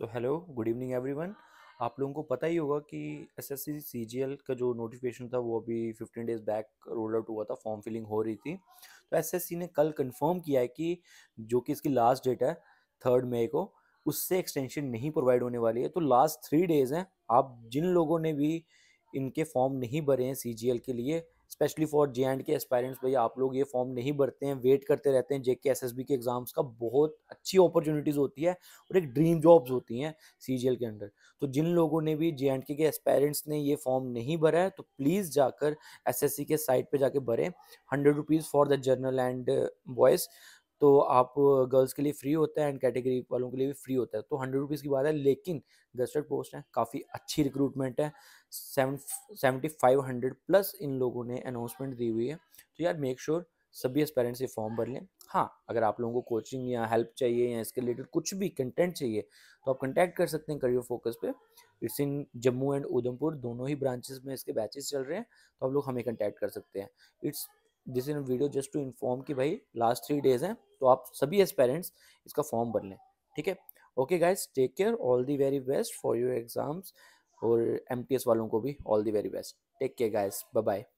सो hello good evening everyone आप लोगों को पता ही होगा कि एस एस का जो नोटिफिकेशन था वो अभी 15 डेज बैक रोल आउट हुआ था फॉर्म फिलिंग हो रही थी तो एस ने कल कंफर्म किया है कि जो कि इसकी लास्ट डेट है थर्ड मई को उससे एक्सटेंशन नहीं प्रोवाइड होने वाली है तो लास्ट थ्री डेज़ हैं आप जिन लोगों ने भी इनके फॉर्म नहीं भरे हैं सी के लिए specially for J and K aspirants भैया आप लोग ये फॉर्म नहीं भरते हैं वेट करते रहते हैं जेके एस एस बी के एग्जाम्स का बहुत अच्छी अपॉर्चुनिटीज़ होती है और एक ड्रीम जॉब्स होती हैं सी जी एल के अंडर तो जिन लोगों ने भी जे एंड के एस्पायरेंट्स ने ये फॉर्म नहीं भरा है तो प्लीज़ जाकर एस एस सी के साइट पर जाके भरें hundred rupees for the general and boys तो आप गर्ल्स के लिए फ्री होता है एंड कैटेगरी वालों के लिए भी फ्री होता है तो हंड्रेड रुपीज़ की बात है लेकिन गस्टेड पोस्ट है काफ़ी अच्छी रिक्रूटमेंट है seven seventy five hundred plus इन लोगों ने अनाउंसमेंट दी हुई है तो यार मेक श्योर सभी पेरेंट्स ये फॉर्म भर लें हाँ अगर आप लोगों को कोचिंग या हेल्प चाहिए या इसके रिलेटेड कुछ भी कंटेंट चाहिए तो आप कंटेक्ट कर सकते हैं करियर फोकस पे it's in Jammu and Udhampur दोनों ही ब्रांचेस में इसके बैचेस चल रहे हैं तो आप लोग हमें कंटेक्ट कर सकते हैं it's this in video just to inform कि भाई लास्ट थ्री डेज हैं तो आप सभी एज पेरेंट्स इसका फॉर्म भर लें ठीक है okay guys take care all the very best for your exams और एम वालों को भी all the very best take care guys bye bye